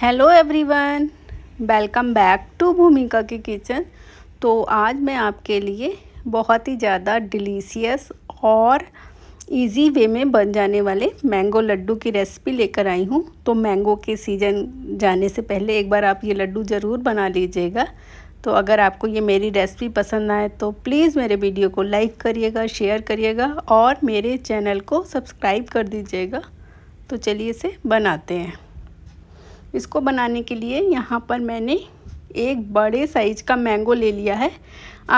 hello everyone welcome back to Bhumika की kitchen तो आज मैं आपके लिए बहुत ही ज़्यादा डिलीशियस और इजी वे में बन जाने वाले मैंगो लड्डू की रेसिपी लेकर आई हूँ तो मैंगो के सीज़न जाने से पहले एक बार आप ये लड्डू ज़रूर बना लीजिएगा तो अगर आपको ये मेरी रेसिपी पसंद आए तो प्लीज़ मेरे वीडियो को लाइक करिएगा शेयर करिएगा और मेरे चैनल को सब्सक्राइब कर दीजिएगा तो चलिए इसे बनाते हैं इसको बनाने के लिए यहाँ पर मैंने एक बड़े साइज का मैंगो ले लिया है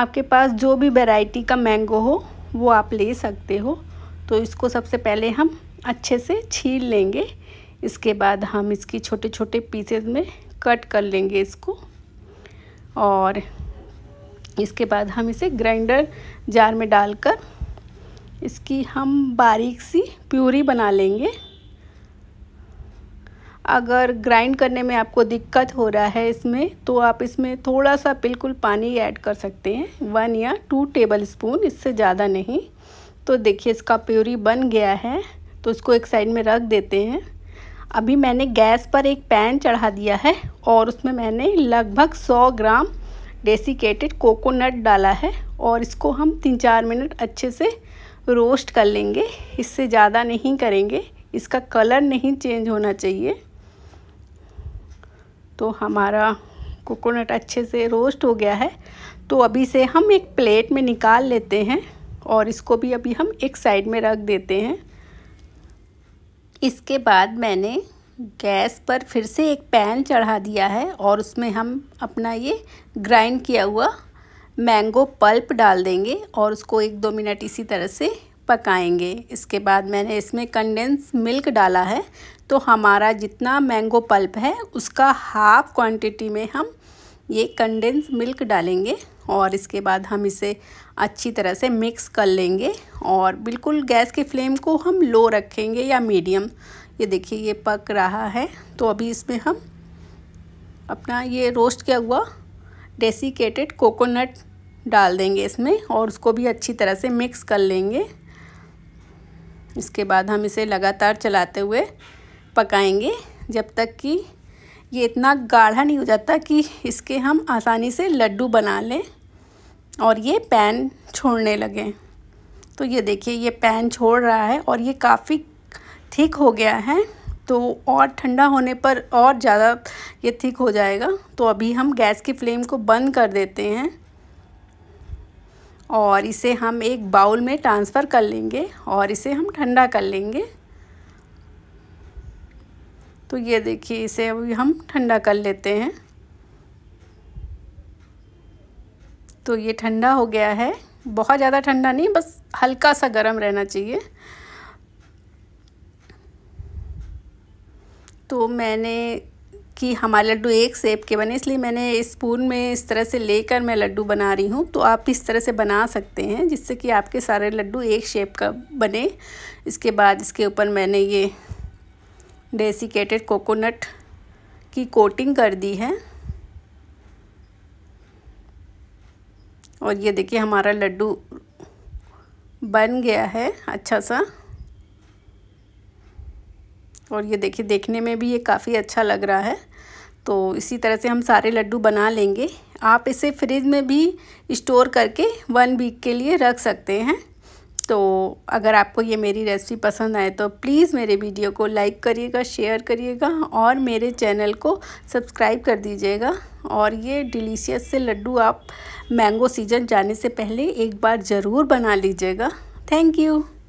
आपके पास जो भी वैरायटी का मैंगो हो वो आप ले सकते हो तो इसको सबसे पहले हम अच्छे से छील लेंगे इसके बाद हम इसकी छोटे छोटे पीसेस में कट कर लेंगे इसको और इसके बाद हम इसे ग्राइंडर जार में डालकर इसकी हम बारीक सी प्यूरी बना लेंगे अगर ग्राइंड करने में आपको दिक्कत हो रहा है इसमें तो आप इसमें थोड़ा सा बिल्कुल पानी ऐड कर सकते हैं वन या टू टेबल स्पून इससे ज़्यादा नहीं तो देखिए इसका प्यूरी बन गया है तो इसको एक साइड में रख देते हैं अभी मैंने गैस पर एक पैन चढ़ा दिया है और उसमें मैंने लगभग 100 ग्राम डेसिकेटेड कोकोनट डाला है और इसको हम तीन चार मिनट अच्छे से रोस्ट कर लेंगे इससे ज़्यादा नहीं करेंगे इसका कलर नहीं चेंज होना चाहिए तो हमारा कोकोनट अच्छे से रोस्ट हो गया है तो अभी से हम एक प्लेट में निकाल लेते हैं और इसको भी अभी हम एक साइड में रख देते हैं इसके बाद मैंने गैस पर फिर से एक पैन चढ़ा दिया है और उसमें हम अपना ये ग्राइंड किया हुआ मैंगो पल्प डाल देंगे और उसको एक दो मिनट इसी तरह से पकाएंगे इसके बाद मैंने इसमें कंडेंस मिल्क डाला है तो हमारा जितना मैंगो पल्प है उसका हाफ क्वांटिटी में हम ये कंडेंस मिल्क डालेंगे और इसके बाद हम इसे अच्छी तरह से मिक्स कर लेंगे और बिल्कुल गैस के फ्लेम को हम लो रखेंगे या मीडियम ये देखिए ये पक रहा है तो अभी इसमें हम अपना ये रोस्ट किया हुआ डेसिकेटेड कोकोनट डाल देंगे इसमें और उसको भी अच्छी तरह से मिक्स कर लेंगे इसके बाद हम इसे लगातार चलाते हुए पकाएंगे जब तक कि ये इतना गाढ़ा नहीं हो जाता कि इसके हम आसानी से लड्डू बना लें और ये पैन छोड़ने लगे तो ये देखिए ये पैन छोड़ रहा है और ये काफ़ी ठीक हो गया है तो और ठंडा होने पर और ज़्यादा ये ठीक हो जाएगा तो अभी हम गैस की फ्लेम को बंद कर देते हैं और इसे हम एक बाउल में ट्रांसफ़र कर लेंगे और इसे हम ठंडा कर लेंगे तो ये देखिए इसे अभी हम ठंडा कर लेते हैं तो ये ठंडा हो गया है बहुत ज़्यादा ठंडा नहीं बस हल्का सा गर्म रहना चाहिए तो मैंने कि हमारे लड्डू एक सेप के बने इसलिए मैंने स्पून में इस तरह से लेकर मैं लड्डू बना रही हूँ तो आप इस तरह से बना सकते हैं जिससे कि आपके सारे लड्डू एक शेप का बने इसके बाद इसके ऊपर मैंने ये डेसिकेटेड कोकोनट की कोटिंग कर दी है और ये देखिए हमारा लड्डू बन गया है अच्छा सा और ये देखिए देखने में भी ये काफ़ी अच्छा लग रहा है तो इसी तरह से हम सारे लड्डू बना लेंगे आप इसे फ्रिज में भी स्टोर करके वन वीक के लिए रख सकते हैं तो अगर आपको ये मेरी रेसिपी पसंद आए तो प्लीज़ मेरे वीडियो को लाइक करिएगा शेयर करिएगा और मेरे चैनल को सब्सक्राइब कर दीजिएगा और ये डिलीशियस से लड्डू आप मैंगो सीजन जाने से पहले एक बार ज़रूर बना लीजिएगा थैंक यू